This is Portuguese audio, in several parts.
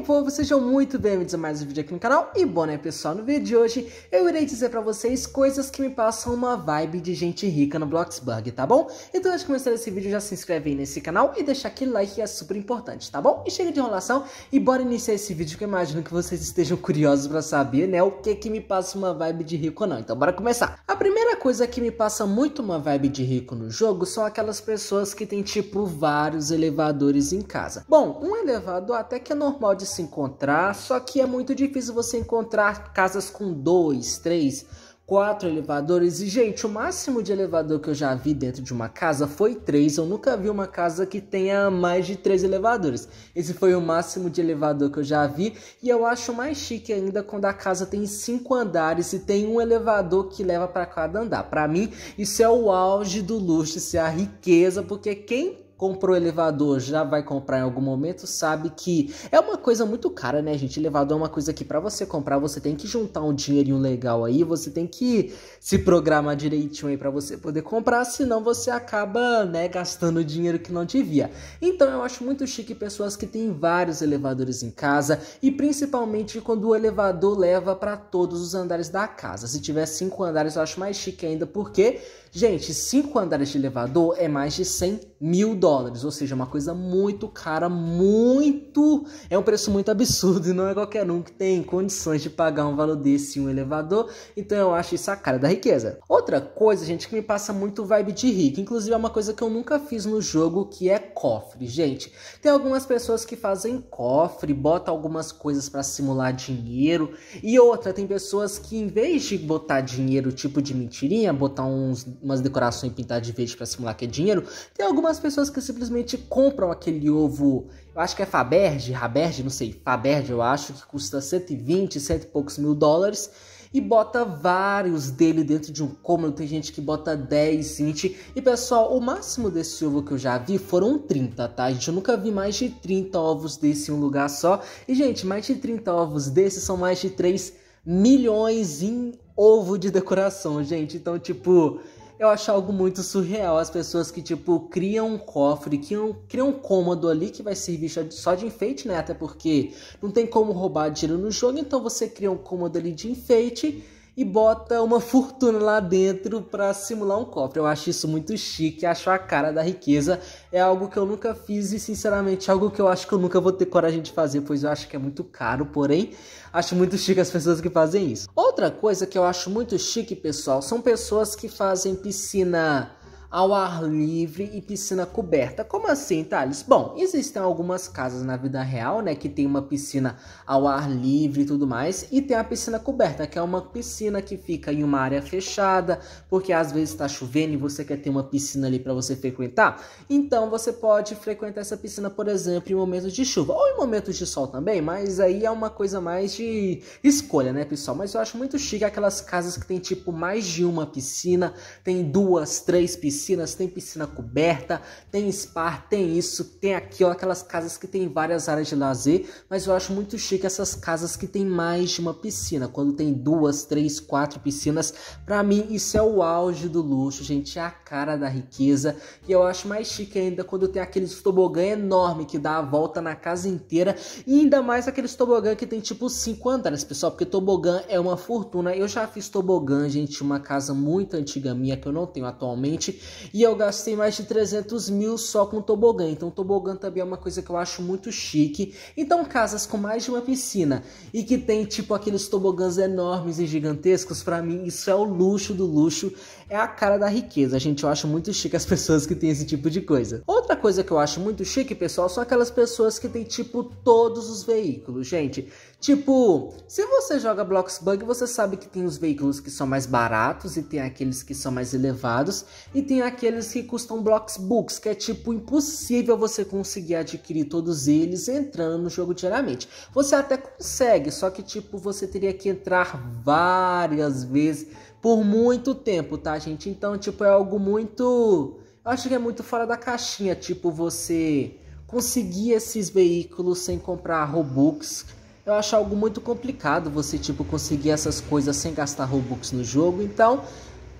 meu povo, sejam muito bem-vindos a mais um vídeo aqui no canal. E bom, né, pessoal, no vídeo de hoje eu irei dizer pra vocês coisas que me passam uma vibe de gente rica no Bloxburg, tá bom? Então antes de começar esse vídeo, já se inscreve aí nesse canal e deixa aquele like que é super importante, tá bom? E chega de enrolação e bora iniciar esse vídeo que eu imagino que vocês estejam curiosos pra saber, né, o que que me passa uma vibe de rico ou não. Então bora começar. A primeira coisa que me passa muito uma vibe de rico no jogo são aquelas pessoas que têm, tipo, vários elevadores em casa. Bom, um elevador até que é normal de se encontrar, só que é muito difícil você encontrar casas com dois, três, quatro elevadores. E, gente, o máximo de elevador que eu já vi dentro de uma casa foi três. Eu nunca vi uma casa que tenha mais de três elevadores. Esse foi o máximo de elevador que eu já vi. E eu acho mais chique ainda quando a casa tem cinco andares e tem um elevador que leva para cada andar. Para mim, isso é o auge do luxo, isso é a riqueza, porque quem comprou elevador, já vai comprar em algum momento, sabe que é uma coisa muito cara, né, gente? Elevador é uma coisa que para você comprar, você tem que juntar um dinheirinho legal aí, você tem que se programar direitinho aí para você poder comprar, senão você acaba, né, gastando dinheiro que não devia. Então eu acho muito chique pessoas que têm vários elevadores em casa e principalmente quando o elevador leva para todos os andares da casa. Se tiver cinco andares, eu acho mais chique ainda, porque, gente, cinco andares de elevador é mais de 100 mil dólares, ou seja, uma coisa muito cara, muito. É um preço muito absurdo e não é qualquer um que tem condições de pagar um valor desse em um elevador. Então eu acho isso a cara da riqueza. Outra coisa, gente, que me passa muito vibe de rico, inclusive é uma coisa que eu nunca fiz no jogo, que é cofre. Gente, tem algumas pessoas que fazem cofre, botam algumas coisas para simular dinheiro, e outra, tem pessoas que em vez de botar dinheiro tipo de mentirinha, botar uns, umas decorações pintadas de verde para simular que é dinheiro, tem algumas as pessoas que simplesmente compram aquele ovo, eu acho que é Faberge, Raberge, não sei, Faberge eu acho, que custa 120, cento e poucos mil dólares, e bota vários dele dentro de um cômodo, tem gente que bota 10, 20, e pessoal, o máximo desse ovo que eu já vi foram 30, tá? Gente, eu nunca vi mais de 30 ovos desse em um lugar só, e gente, mais de 30 ovos desses são mais de 3 milhões em ovo de decoração, gente, então tipo eu acho algo muito surreal as pessoas que, tipo, criam um cofre, criam, criam um cômodo ali que vai servir só de enfeite, né? Até porque não tem como roubar dinheiro no jogo, então você cria um cômodo ali de enfeite e bota uma fortuna lá dentro para simular um cofre. Eu acho isso muito chique, acho a cara da riqueza. É algo que eu nunca fiz e, sinceramente, algo que eu acho que eu nunca vou ter coragem de fazer, pois eu acho que é muito caro. Porém, acho muito chique as pessoas que fazem isso. Outra coisa que eu acho muito chique, pessoal, são pessoas que fazem piscina ao ar livre e piscina coberta. Como assim, Thales? Bom, existem algumas casas na vida real, né, que tem uma piscina ao ar livre e tudo mais, e tem a piscina coberta, que é uma piscina que fica em uma área fechada, porque às vezes está chovendo e você quer ter uma piscina ali para você frequentar. Então você pode frequentar essa piscina, por exemplo, em momentos de chuva ou em momentos de sol também, mas aí é uma coisa mais de escolha, né, pessoal? Mas eu acho muito chique aquelas casas que tem tipo mais de uma piscina, tem duas, três piscinas piscinas, tem piscina coberta, tem spa, tem isso, tem aqui, ó, aquelas casas que tem várias áreas de lazer, mas eu acho muito chique essas casas que tem mais de uma piscina, quando tem duas, três, quatro piscinas, para mim isso é o auge do luxo, gente, é a cara da riqueza, e eu acho mais chique ainda quando tem aqueles tobogã enorme que dá a volta na casa inteira, e ainda mais aqueles tobogã que tem tipo cinco andares, pessoal, porque tobogã é uma fortuna, eu já fiz tobogã, gente, uma casa muito antiga minha que eu não tenho atualmente, e eu gastei mais de 300 mil só com tobogã. Então, tobogã também é uma coisa que eu acho muito chique. Então, casas com mais de uma piscina e que tem tipo aqueles tobogãs enormes e gigantescos, para mim isso é o luxo do luxo, é a cara da riqueza. Gente, eu acho muito chique as pessoas que têm esse tipo de coisa. Ou Outra coisa que eu acho muito chique, pessoal, são aquelas pessoas que têm, tipo, todos os veículos, gente. Tipo, se você joga Blocks Bug, você sabe que tem os veículos que são mais baratos e tem aqueles que são mais elevados e tem aqueles que custam Blocks Books, que é, tipo, impossível você conseguir adquirir todos eles entrando no jogo diariamente. Você até consegue, só que, tipo, você teria que entrar várias vezes por muito tempo, tá, gente? Então, tipo, é algo muito eu acho que é muito fora da caixinha, tipo, você conseguir esses veículos sem comprar Robux. Eu acho algo muito complicado você, tipo, conseguir essas coisas sem gastar Robux no jogo. Então,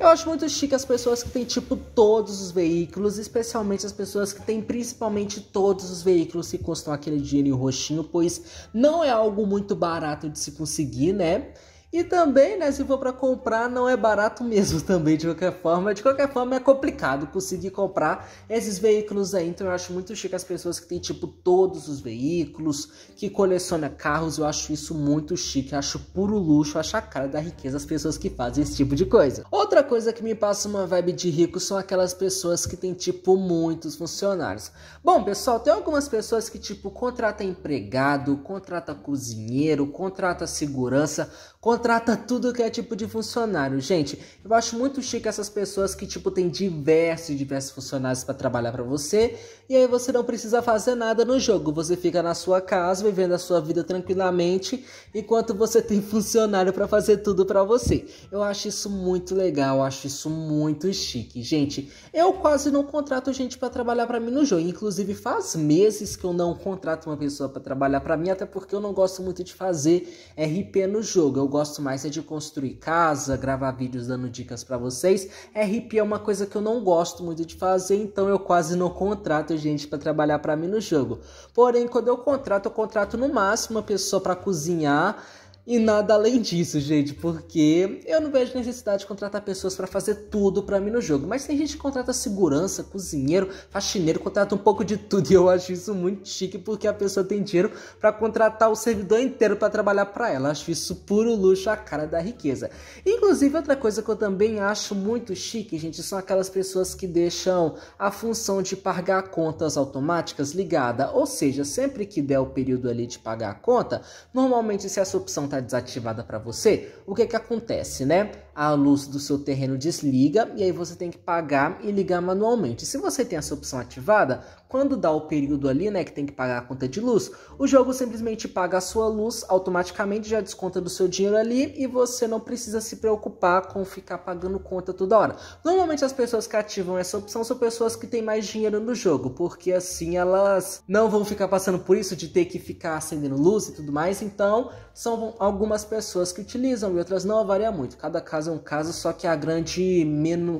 eu acho muito chique as pessoas que têm, tipo, todos os veículos, especialmente as pessoas que têm principalmente todos os veículos que custam aquele dinheiro roxinho, pois não é algo muito barato de se conseguir, né? E também, né, se for para comprar, não é barato mesmo também, de qualquer forma. De qualquer forma, é complicado conseguir comprar esses veículos aí. Então eu acho muito chique as pessoas que têm, tipo, todos os veículos, que coleciona carros. Eu acho isso muito chique, eu acho puro luxo, acho a cara da riqueza as pessoas que fazem esse tipo de coisa. Outra coisa que me passa uma vibe de rico são aquelas pessoas que têm, tipo, muitos funcionários. Bom, pessoal, tem algumas pessoas que, tipo, contrata empregado, contrata cozinheiro, contrata segurança, contrata contrata tudo que é tipo de funcionário. Gente, eu acho muito chique essas pessoas que, tipo, tem diversos diversos funcionários para trabalhar para você. E aí você não precisa fazer nada no jogo. Você fica na sua casa, vivendo a sua vida tranquilamente, enquanto você tem funcionário para fazer tudo para você. Eu acho isso muito legal, eu acho isso muito chique. Gente, eu quase não contrato gente para trabalhar para mim no jogo. Inclusive, faz meses que eu não contrato uma pessoa para trabalhar para mim, até porque eu não gosto muito de fazer RP no jogo. Eu gosto gosto mais é de construir casa, gravar vídeos dando dicas para vocês. RP é, é uma coisa que eu não gosto muito de fazer, então eu quase não contrato gente para trabalhar para mim no jogo. Porém, quando eu contrato, eu contrato no máximo uma pessoa para cozinhar e nada além disso, gente, porque eu não vejo necessidade de contratar pessoas para fazer tudo para mim no jogo. Mas tem gente que contrata segurança, cozinheiro, faxineiro, contrata um pouco de tudo e eu acho isso muito chique porque a pessoa tem dinheiro para contratar o servidor inteiro para trabalhar para ela. acho isso puro luxo, a cara da riqueza. Inclusive, outra coisa que eu também acho muito chique, gente, são aquelas pessoas que deixam a função de pagar contas automáticas ligada, ou seja, sempre que der o período ali de pagar a conta, normalmente se essa opção tá está desativada para você, o que que acontece, né? a luz do seu terreno desliga e aí você tem que pagar e ligar manualmente. Se você tem essa opção ativada, quando dá o período ali, né, que tem que pagar a conta de luz, o jogo simplesmente paga a sua luz automaticamente, já desconta do seu dinheiro ali e você não precisa se preocupar com ficar pagando conta toda hora. Normalmente as pessoas que ativam essa opção são pessoas que têm mais dinheiro no jogo, porque assim elas não vão ficar passando por isso de ter que ficar acendendo luz e tudo mais. Então, são algumas pessoas que utilizam e outras não, varia muito. Cada caso caso, é um caso só que a grande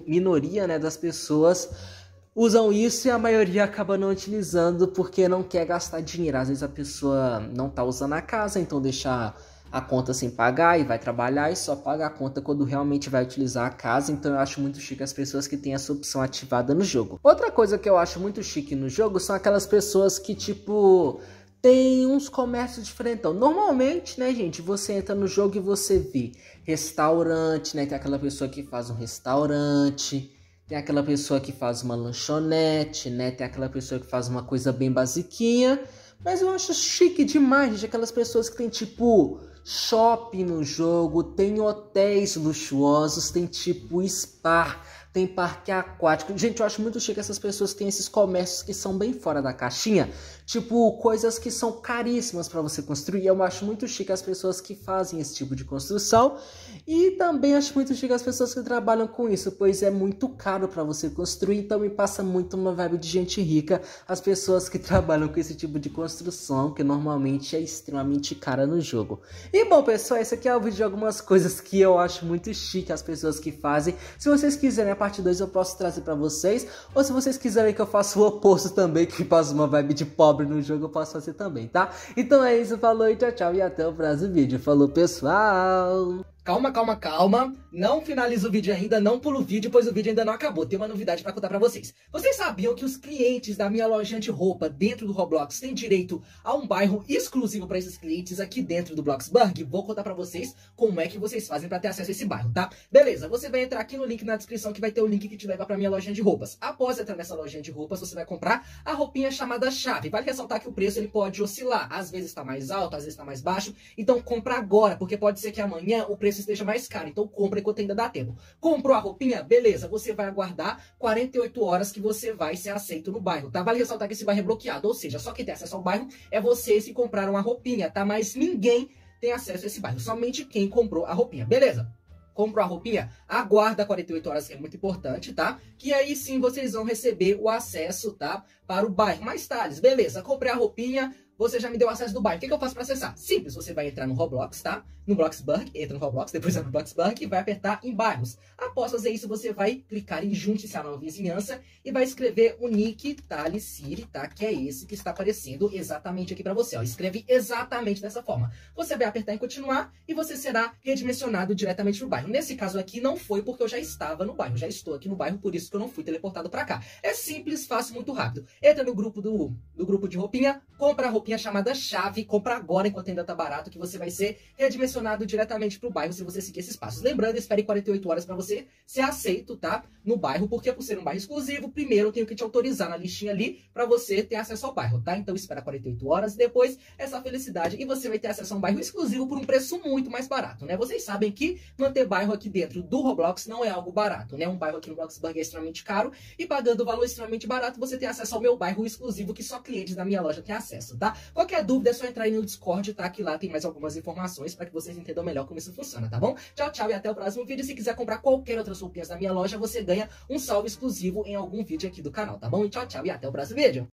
minoria né, das pessoas usam isso e a maioria acaba não utilizando porque não quer gastar dinheiro. Às vezes a pessoa não tá usando a casa, então deixa a conta sem pagar e vai trabalhar e só paga a conta quando realmente vai utilizar a casa. Então eu acho muito chique as pessoas que têm essa opção ativada no jogo. Outra coisa que eu acho muito chique no jogo são aquelas pessoas que tipo tem uns comércios diferentão. Normalmente, né, gente, você entra no jogo e você vê restaurante, né? Tem aquela pessoa que faz um restaurante, tem aquela pessoa que faz uma lanchonete, né? Tem aquela pessoa que faz uma coisa bem basiquinha. Mas eu acho chique demais, gente, aquelas pessoas que tem tipo shopping no jogo, tem hotéis luxuosos, tem tipo spa tem parque aquático. Gente, eu acho muito chique essas pessoas que têm esses comércios que são bem fora da caixinha, tipo coisas que são caríssimas para você construir. Eu acho muito chique as pessoas que fazem esse tipo de construção e também acho muito chique as pessoas que trabalham com isso, pois é muito caro para você construir, então me passa muito uma vibe de gente rica as pessoas que trabalham com esse tipo de construção, que normalmente é extremamente cara no jogo. E bom, pessoal, esse aqui é o vídeo de algumas coisas que eu acho muito chique as pessoas que fazem. Se vocês quiserem parte 2 eu posso trazer para vocês. Ou se vocês quiserem que eu faça o oposto também, que faça uma vibe de pobre no jogo, eu posso fazer também, tá? Então é isso, falou e tchau, tchau e até o próximo vídeo. Falou, pessoal! Calma, calma, calma. Não finaliza o vídeo ainda, não pula o vídeo, pois o vídeo ainda não acabou. Tem uma novidade para contar para vocês. Vocês sabiam que os clientes da minha loja de roupa dentro do Roblox têm direito a um bairro exclusivo para esses clientes aqui dentro do Bloxburg? Vou contar para vocês como é que vocês fazem para ter acesso a esse bairro, tá? Beleza, você vai entrar aqui no link na descrição que vai ter o link que te leva para minha loja de roupas. Após entrar nessa loja de roupas, você vai comprar a roupinha chamada chave. Vale ressaltar que o preço ele pode oscilar. Às vezes está mais alto, às vezes está mais baixo. Então compra agora, porque pode ser que amanhã o preço talvez esteja mais caro. Então compra enquanto ainda dá tempo. Comprou a roupinha? Beleza, você vai aguardar 48 horas que você vai ser aceito no bairro, tá? Vale ressaltar que esse bairro é bloqueado, ou seja, só quem tem acesso ao bairro é vocês que compraram a roupinha, tá? Mas ninguém tem acesso a esse bairro, somente quem comprou a roupinha, beleza? comprou a roupinha, aguarda 48 horas, é muito importante, tá? Que aí sim vocês vão receber o acesso, tá? Para o bairro. Mais tarde, beleza, comprei a roupinha, você já me deu acesso do bairro. O que, que eu faço para acessar? Simples, você vai entrar no Roblox, tá? No Bloxburg, entra no Roblox, depois entra no Bloxburg e vai apertar em bairros. Após fazer isso, você vai clicar em junte-se à nova vizinhança e vai escrever o nick Tali Siri, tá? Que é esse que está aparecendo exatamente aqui para você, ó. Escreve exatamente dessa forma. Você vai apertar em continuar e você será redimensionado diretamente pro bairro. Nesse caso aqui, não foi porque eu já estava no bairro. Já estou aqui no bairro, por isso que eu não fui teleportado para cá. É simples, fácil, muito rápido. Entra no grupo do, grupo de roupinha, compra a roupinha roupinha chamada Chave. Compra agora enquanto ainda tá barato, que você vai ser redimensionado diretamente pro bairro se você seguir esses passos. Lembrando, espere 48 horas para você ser aceito, tá? No bairro, porque por ser um bairro exclusivo, primeiro eu tenho que te autorizar na listinha ali para você ter acesso ao bairro, tá? Então espera 48 horas e depois essa felicidade. E você vai ter acesso a um bairro exclusivo por um preço muito mais barato, né? Vocês sabem que manter bairro aqui dentro do Roblox não é algo barato, né? Um bairro aqui no Roblox é extremamente caro e pagando o valor extremamente barato, você tem acesso ao meu bairro exclusivo que só clientes da minha loja têm acesso, tá? Qualquer dúvida é só entrar aí no Discord, tá? Que lá tem mais algumas informações para que vocês entendam melhor como isso funciona, tá bom? Tchau, tchau e até o próximo vídeo. Se quiser comprar qualquer outras roupinhas da minha loja, você ganha um salve exclusivo em algum vídeo aqui do canal, tá bom? tchau, tchau e até o próximo vídeo.